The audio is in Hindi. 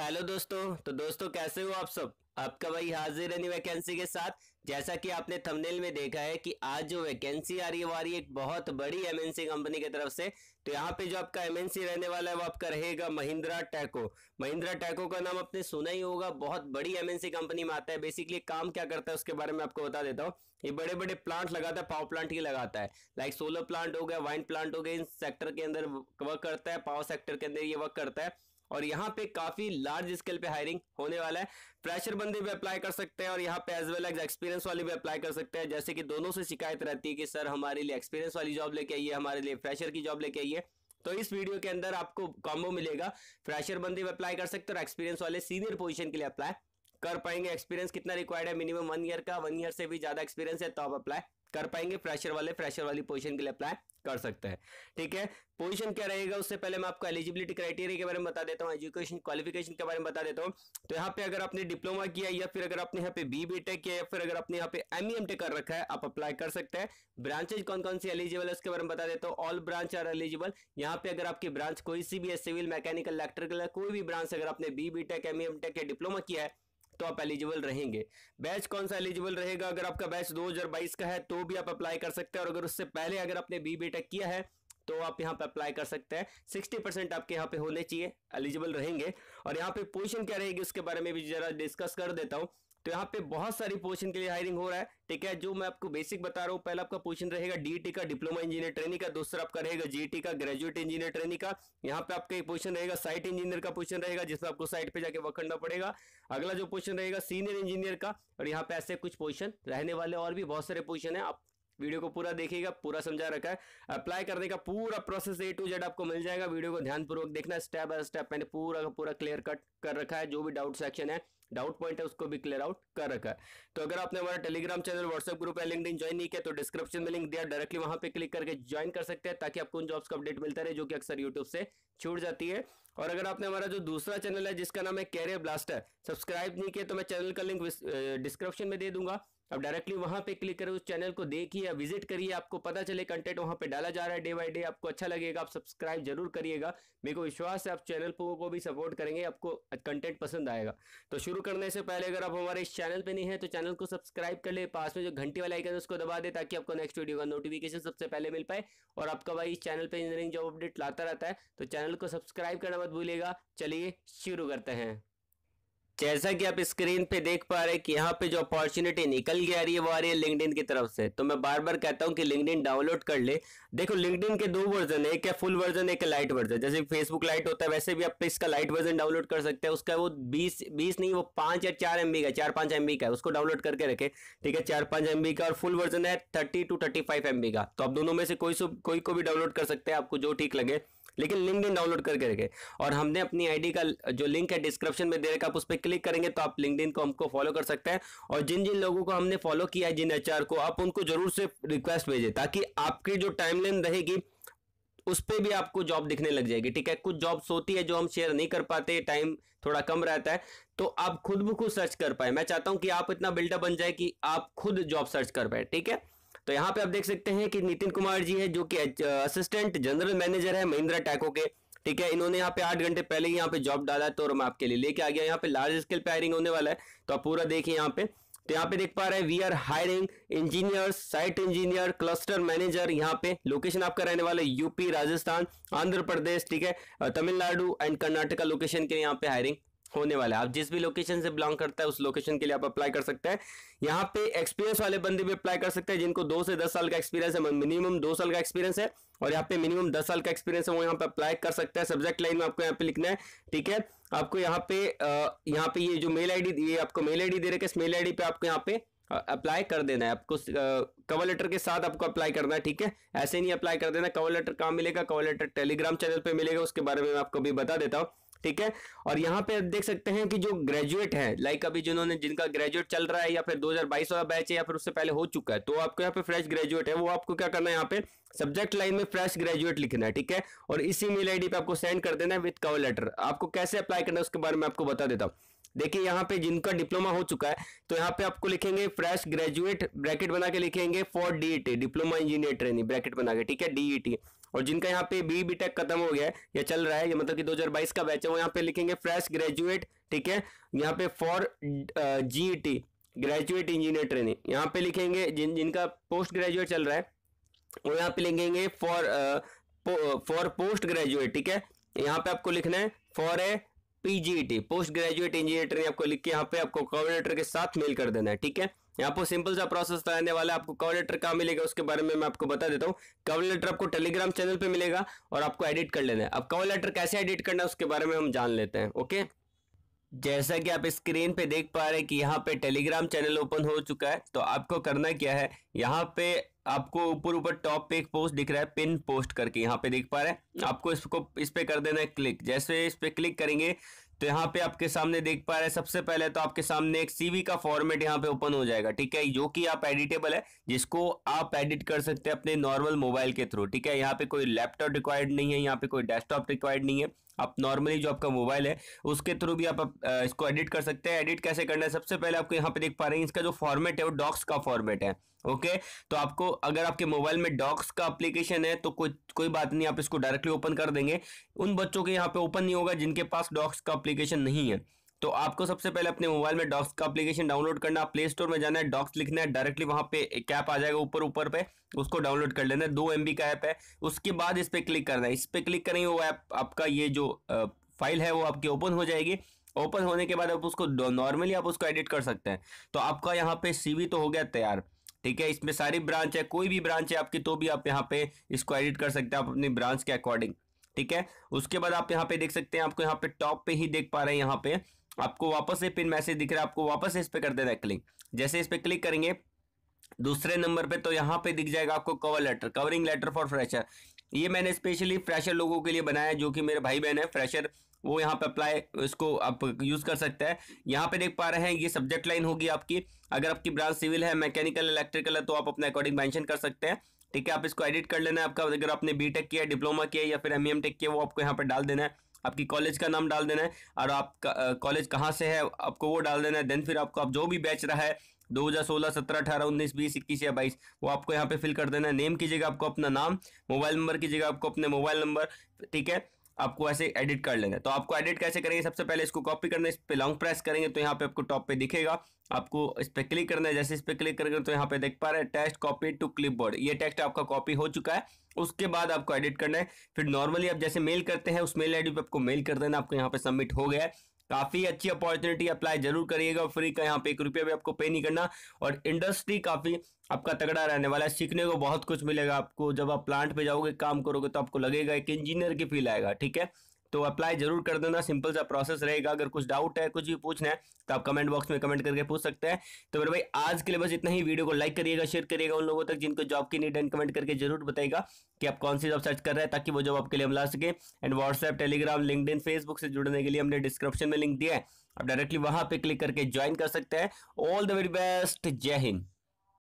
हेलो दोस्तों तो दोस्तों कैसे हो आप सब आपका भाई हाजिर है वैकेंसी के साथ जैसा कि आपने थंबनेल में देखा है कि आज जो वैकेंसी आ रही है वो आ रही है एक बहुत बड़ी एमएनसी कंपनी की तरफ से तो यहाँ पे जो आपका एमएनसी रहने वाला है वो आपका रहेगा महिंद्रा टैको महिंद्रा टैको का नाम आपने सुना ही होगा बहुत बड़ी एमएनसी कंपनी में आता है बेसिकली काम क्या करता है उसके बारे में आपको बता देता हूँ ये बड़े बड़े प्लांट लगाता है पावर प्लांट ही लगाता है लाइक सोलर प्लांट हो गया वाइन प्लांट हो गया इन सेक्टर के अंदर वर्क करता है पावर सेक्टर के अंदर ये वर्क करता है और यहाँ पे काफी लार्ज स्केल पे हायरिंग होने वाला है प्रेशर बंदी भी अप्लाई कर सकते हैं और यहाँ पे एज वेल एज एक्सपीरियंस वाली भी अप्लाई कर सकते हैं जैसे कि दोनों से शिकायत रहती है कि सर हमारे लिए एक्सपीरियंस वाली जॉब लेके आइए हमारे लिए फ्रेशर की जॉब लेके आइए तो इस वीडियो के अंदर आपको कॉम्बो मिलेगा फ्रेशर बंदी भी अप्लाई कर सकते हैं और एक्सपीरियंस वाले सीनियर पोजिशन के लिए अप्लाई कर पाएंगे एक्सपीरियंस कितना रिक्वायर्ड है मिनिमम वन ईयर का वन ईयर से भी ज्यादा एक्सपीरियंस है तो आप अप्लाई कर पाएंगे फ्रेशर वाले फ्रेशर वाली पोजीशन के लिए अप्लाई कर सकते हैं ठीक है पोजीशन क्या रहेगा उससे पहले मैं आपको एलिजिबिलिटी क्राइटेरिया के बारे में बता देता हूँ एजुकेशन क्वालिफिकेशन के बारे में बता देता हूँ तो यहाँ पे अगर आपने डिप्लोमा किया या फिर अगर आपने यहाँ पे बी बी किया या फिर अगर आपने यहाँ पे एम एम टेक कर रखा है आप अप्लाई कर सकते हैं ब्रांचेज कौन कौन सी एलिजिबल है उसके बारे में बता देता हूँ ऑल ब्रांच आर एलिजिबल यहाँ पे अगर आपकी ब्रांच कोई सी भी है सिविल मैकेनिकल इलेक्ट्रिकल कोई भी ब्रांच अगर आपने B B tech M tech या डिप्लोमा किया है तो आप एलिजिबल रहेंगे बैच कौन सा एलिजिबल रहेगा अगर आपका बैच 2022 का है तो भी आप अप्लाई कर सकते हैं और अगर उससे पहले अगर आपने बी बी किया है तो आप यहाँ पे अप्लाई कर सकते हैं सिक्सटी परसेंट आपके यहाँ पे होने चाहिए एलिजिबल रहेंगे और यहाँ पे पोजीशन क्या रहेगी उसके बारे में भी जरा डिस्कस कर देता हूँ तो यहाँ पे बहुत सारी पोजीशन के लिए हायरिंग हो रहा है ठीक है जो मैं आपको बेसिक बता रहा हूँ पहला आपका पोजीशन रहेगा डी का डिप्लोमा इंजीनियर ट्रेनिंग का दूसरा आपका रहेगा जी का ग्रेजुएट इंजीनियर ट्रेनिंग का यहाँ पे आपका एक पोजीशन रहेगा साइट इंजीनियर का पोजीशन रहेगा जिसमें आपको साइट पे जाके वर्क करना पड़ेगा अगला जो पोजीशन रहेगा सीनियर इंजीनियर का और यहाँ पे ऐसे कुछ पोजिशन रहने वाले और भी बहुत सारे पोजिशन है आप वीडियो को पूरा देखिएगा पूरा समझा रखा है अप्लाई करने का पूरा प्रोसेस ए टू जेड आपको मिल जाएगा वीडियो को ध्यानपूर्वक देखना स्टेप बाय स्टेप मैंने पूरा का पूरा क्लियर कट कर रखा है जो भी डाउट सेक्शन है डाउट पॉइंट है उसको भी क्लियर आउट कर रखा है तो अगर आपने हमारा टेलीग्राम चैनल व्हाट्सएप ग्रुप या लिंक ज्वाइन नहीं किया तो डिस्क्रिप्शन में लिंक दिया डायरेक्टली वहां पर क्लिक करके ज्वाइन कर सकते हैं ताकि आपको उन जॉब्स का अपडेट मिलता रहे जो कि अक्सर यूट्यूब से छूट जाती है और अगर आपने हमारा जो दूसरा चैनल है जिसका नाम है कैरियर ब्लास्टर सब्सक्राइब नहीं किया तो मैं चैनल का लिंक डिस्क्रिप्शन में दे दूंगा अब डायरेक्टली वहां पे क्लिक करें उस चैनल को देखिए या विजिट करिए आपको पता चले कंटेंट वहां पे डाला जा रहा है डे बाय डे आपको अच्छा लगेगा आप सब्सक्राइब जरूर करिएगा मेरे को विश्वास है आप चैनल को भी सपोर्ट करेंगे आपको कंटेंट पसंद आएगा तो शुरू करने से पहले अगर आप हमारे इस चैनल पर नहीं है तो चैनल को सब्सक्राइब कर ले पास में जो घंटी वाला आइकन है उसको दबा दे ताकि आपको नेक्स्ट वीडियो का नोटिफिकेशन सबसे पहले मिल पाए और आपका भाई इस चैनल पर इंजीनियरिंग जॉब अपडेट लाता रहता है तो चैनल को सब्सक्राइब करना मत भूलिएगा चलिए शुरू करते हैं जैसा कि आप स्क्रीन पे देख पा रहे हैं कि यहाँ पे जो अपॉर्चुनिटी निकल के आ रही है वो आ रही है लिंकडिन की तरफ से तो मैं बार बार कहता हूँ कि लिंकडिन डाउनलोड कर ले देखो लिंकडिन के दो वर्जन है एक है फुल वर्जन एक है लाइट वर्जन जैसे फेसबुक लाइट होता है वैसे भी आप इसका लाइट वर्जन डाउनलोड कर सकते हैं उसका वो बीस बीस नहीं वो पांच या चार एम का चार पांच एम का उसको डाउनलोड करके रखे ठीक है चार पांच एम का और फुल वर्जन है थर्टी टू थर्टी फाइव का तो आप दोनों में से कोई कोई को भी डाउनलोड कर सकते हैं आपको जो ठीक लगे लेकिन लिंक डाउनलोड करके रखे और हमने अपनी आईडी का जो लिंक है डिस्क्रिप्शन में दे रखा आप उस पर क्लिक करेंगे तो आप लिंक को हमको फॉलो कर सकते हैं और जिन जिन लोगों को हमने फॉलो किया है जिन एच को आप उनको जरूर से रिक्वेस्ट भेजें ताकि आपकी जो टाइम रहेगी उस पर भी आपको जॉब दिखने लग जाएगी ठीक है कुछ जॉब्स होती है जो हम शेयर नहीं कर पाते टाइम थोड़ा कम रहता है तो आप खुद ब खुद सर्च कर पाए मैं चाहता हूं कि आप इतना बिल्डअप बन जाए कि आप खुद जॉब सर्च कर पाए ठीक है तो यहाँ पे आप देख सकते हैं कि नितिन कुमार जी है जो कि असिस्टेंट जनरल मैनेजर है महिंद्रा टैको के ठीक है इन्होंने यहाँ पे आठ घंटे पहले ही यहाँ पे जॉब डाला है तो और मैं आपके लिए लेके आ गया यहाँ पे लार्ज स्केल पे हायरिंग होने वाला है तो आप पूरा देखिए यहाँ पे तो यहाँ पे देख पा रहे हैं we are hiring engineer site engineer cluster manager यहाँ पे लोकेशन आपका रहने वाला है यूपी राजस्थान आंध्र प्रदेश ठीक है तमिलनाडु एंड कर्नाटका लोकेशन के यहाँ पे हायरिंग होने वाला है आप जिस भी लोकेशन से बिलोंग करता है उस लोकेशन के लिए आप अप्लाई कर सकते हैं यहाँ पे एक्सपीरियंस वाले बंदे भी अप्लाई कर सकते हैं जिनको दो से दस साल का एक्सपीरियंस है मिनिमम दो साल का एक्सपीरियंस है और यहाँ पे मिनिमम दस साल का एक्सपीरियंस है वो यहाँ पे अप्लाई कर सकता है सब्जेक्ट लाइन में आपको यहाँ पे लिखना है ठीक है आपको यहाँ पे यहाँ पे ये जो मेल आई ये आपको मेल आई दे रखे इस मेल आई पे आपको यहाँ पे अप्लाई कर देना है आपको कवर लेटर के साथ आपको अप्लाई करना है ठीक है ऐसे नहीं अप्लाई कर देना कवर लेटर कहाँ मिलेगा कवर लेटर टेलीग्राम चैनल पर मिलेगा उसके बारे में मैं आपको भी बता देता हूँ ठीक है और यहाँ पे देख सकते हैं कि जो ग्रेजुएट है लाइक अभी जिन्होंने जिनका ग्रेजुएट चल रहा है या फिर 2022 वाला बैच है या फिर उससे पहले हो चुका है तो आपको यहाँ पे फ्रेश ग्रेजुएट है वो आपको क्या करना है यहाँ पे सब्जेक्ट लाइन में फ्रेश ग्रेजुएट लिखना है ठीक है और इसी मेल आईडी पे आपको सेंड कर देना है विद कवर लेटर आपको कैसे अप्लाई करना है उसके बारे में आपको बता देता हूँ देखिए यहाँ पे जिनका डिप्लोमा हो चुका है तो यहाँ पे आपको लिखेंगे फ्रेश ग्रेजुएट ब्रैकेट बना के लिखेंगे for DET diploma engineer training bracket बना के ठीक है डीईटी और जिनका यहाँ पे बी बी टेक खत्म हो गया है या चल रहा है ये मतलब कि 2022 का बैच है वो यहाँ पे लिखेंगे फ्रेश ग्रेजुएट ठीक है यहाँ पे for GT graduate engineer training यहाँ पे लिखेंगे जिन जिनका पोस्ट ग्रेजुएट चल रहा है वो यहाँ पे लिखेंगे फॉर फॉर पोस्ट ग्रेजुएट ठीक है यहाँ पे आपको लिखना है for A P post graduate engineer training आपको लिख के यहाँ पे आपको कॉर्डिनेटर के साथ मेल कर देना है ठीक है यहाँ पर सिंपल सा प्रोसेस रहने वाला है आपको कवर लेटर कहाँ मिलेगा उसके बारे में मैं आपको बता देता हूँ कवर लेटर आपको टेलीग्राम चैनल पर मिलेगा और आपको एडिट कर लेना है अब कवर लेटर कैसे एडिट करना है उसके बारे में हम जान लेते हैं ओके जैसा कि आप स्क्रीन पे देख पा रहे हैं कि यहाँ पे टेलीग्राम चैनल ओपन हो चुका है तो आपको करना क्या है यहाँ पे आपको ऊपर ऊपर टॉप पे एक पोस्ट दिख रहा है पिन पोस्ट करके यहाँ पे देख पा रहे हैं आपको इसको इस पर कर देना है क्लिक जैसे इस पर क्लिक करेंगे तो यहाँ पे आपके सामने देख पा रहे हैं सबसे पहले तो आपके सामने एक सीवी का फॉर्मेट यहाँ पे ओपन हो जाएगा ठीक है जो कि आप एडिटेबल है जिसको आप एडिट कर सकते हैं अपने नॉर्मल मोबाइल के थ्रू ठीक है यहाँ पे कोई लैपटॉप रिक्वायर्ड नहीं है यहाँ पे कोई डेस्कटॉप रिक्वायर्ड नहीं है आप नॉर्मली जो आपका मोबाइल है उसके थ्रू भी आप, आप इसको एडिट कर सकते हैं एडिट कैसे करना है सबसे पहले आपको यहाँ पे देख पा रहे हैं इसका जो फॉर्मेट है वो डॉक्स का फॉर्मेट है ओके तो आपको अगर आपके मोबाइल में डॉक्स का एप्लीकेशन है तो कोई कोई बात नहीं आप इसको डायरेक्टली ओपन कर देंगे उन बच्चों के यहाँ पे ओपन नहीं होगा जिनके पास डॉक्स का अप्लीकेशन नहीं है तो आपको सबसे पहले अपने मोबाइल में डॉक्स का एप्लीकेशन डाउनलोड करना प्ले स्टोर में जाना है डॉक्स लिखना है डायरेक्टली वहां पे एक ऐप आ जाएगा ऊपर ऊपर पे उसको डाउनलोड कर लेना है दो एम का ऐप है उसके बाद इस पर क्लिक करना है इस पर क्लिक करेंगे वो ऐप आपका ये जो फाइल है वो आपकी ओपन हो जाएगी ओपन होने के बाद आप उसको नॉर्मली आप उसको एडिट कर सकते हैं तो आपका यहाँ पे सीवी तो हो गया तैयार ठीक है इसमें सारी ब्रांच है कोई भी ब्रांच है आपकी तो भी आप यहाँ पे इसको एडिट कर सकते हैं आप अपनी ब्रांच के अकॉर्डिंग ठीक है उसके बाद आप यहाँ पे देख सकते हैं आपको यहाँ पे टॉप पे ही देख पा रहे हैं यहाँ पे आपको वापस से पिन मैसेज दिख रहा है आपको वापस से इस पर कर देना है क्लिक जैसे इस पर क्लिक करेंगे दूसरे नंबर पे तो यहाँ पे दिख जाएगा आपको cover letter covering letter for fresher ये मैंने स्पेशली फ्रेशर लोगों के लिए बनाया है जो कि मेरे भाई बहन है फ्रेशर वो यहाँ पे अप्लाई इसको आप यूज़ कर सकते हैं यहाँ पे देख पा रहे हैं ये सब्जेक्ट लाइन होगी आपकी अगर आपकी ब्रांच सिविल है मैकेनिकल इलेक्ट्रिकल है तो आप अपने अकॉर्डिंग मैंशन कर सकते हैं ठीक है आप इसको एडिट कर लेना है आपका अगर आपने बी टेक किया डिप्लोमा किया या फिर एम टेक e किया वो आपको यहाँ पर डाल देना है आपकी कॉलेज का नाम डाल देना है और आप कॉलेज कहाँ से है आपको वो डाल देना है देन फिर आपको आप जो भी बैच रहा है 2016, 17, 18, 19, 20, 21 या 22 वो आपको यहाँ पे फिल कर देना है नेम की जगह आपको अपना नाम मोबाइल नंबर की जगह आपको अपने मोबाइल नंबर ठीक है आपको ऐसे एडिट कर लेना है तो आपको एडिट कैसे करेंगे सबसे पहले इसको कॉपी करना है इस पर लॉन्ग प्रेस करेंगे तो यहाँ पे आपको टॉप पे दिखेगा आपको इस पर क्लिक करना है जैसे इस पर क्लिक करेंगे तो यहाँ पे देख पा रहे हैं टेक्स्ट कॉपी टू बोर्ड ये टेक्स्ट आपका कॉपी हो चुका है उसके बाद आपको एडिट करना है फिर नॉर्मली आप जैसे मेल करते हैं उस मेल आईडी पे आपको मेल कर देना आपको यहाँ पे सबमिट हो गया है काफ़ी अच्छी अपॉर्चुनिटी अप्लाई जरूर करिएगा फ्री का यहाँ पे एक रुपया भी आपको पे नहीं करना और इंडस्ट्री काफ़ी आपका तगड़ा रहने वाला है सीखने को बहुत कुछ मिलेगा आपको जब आप प्लांट पे जाओगे काम करोगे तो आपको लगेगा एक इंजीनियर की फील आएगा ठीक है तो अप्लाई जरूर कर देना सिंपल सा प्रोसेस रहेगा अगर कुछ डाउट है कुछ भी पूछना है तो आप कमेंट बॉक्स में कमेंट करके पूछ सकते हैं तो मेरे भाई आज के लिए बस इतना ही वीडियो को लाइक करिएगा शेयर करिएगा उन लोगों तक जिनको जॉब की नीड एंड कमेंट करके जरूर बताएगा कि आप कौन सी जॉब सर्च कर रहे हैं ताकि वो जॉब आपके लिए हम ला सके and WhatsApp Telegram LinkedIn Facebook से जुड़ने के लिए हमने डिस्क्रिप्शन में लिंक दिया है आप डायरेक्टली वहां पर क्लिक करके ज्वाइन कर सकते हैं ऑल द वेरी बेस्ट जय हिंद